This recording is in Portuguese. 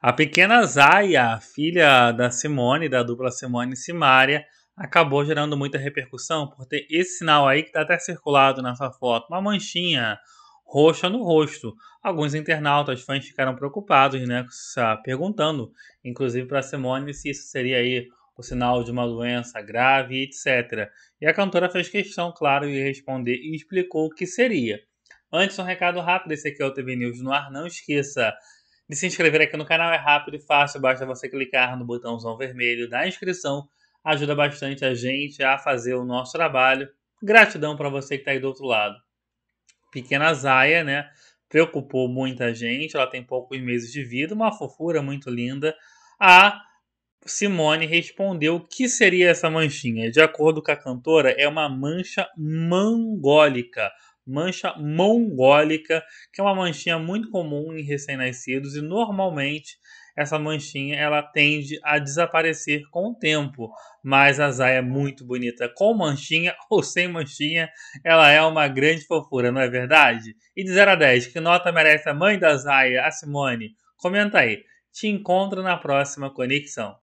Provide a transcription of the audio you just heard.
A pequena Zaya, filha da Simone, da dupla Simone e acabou gerando muita repercussão por ter esse sinal aí que está até circulado nessa foto, uma manchinha roxa no rosto. Alguns internautas, fãs ficaram preocupados, né, perguntando, inclusive para Simone, se isso seria aí o sinal de uma doença grave, etc. E a cantora fez questão, claro, de responder e explicou o que seria. Antes, um recado rápido, esse aqui é o TV News no ar. Não esqueça de se inscrever aqui no canal. É rápido e fácil, basta você clicar no botãozão vermelho da inscrição. Ajuda bastante a gente a fazer o nosso trabalho. Gratidão para você que está aí do outro lado. Pequena Zaya, né? Preocupou muita gente. Ela tem poucos meses de vida, uma fofura muito linda. A Simone respondeu o que seria essa manchinha. De acordo com a cantora, é uma mancha mangólica mancha mongólica, que é uma manchinha muito comum em recém-nascidos e normalmente essa manchinha ela tende a desaparecer com o tempo, mas a Zaya é muito bonita com manchinha ou sem manchinha, ela é uma grande fofura, não é verdade? E de 0 a 10, que nota merece a mãe da Zaya, a Simone? Comenta aí. Te encontro na próxima conexão.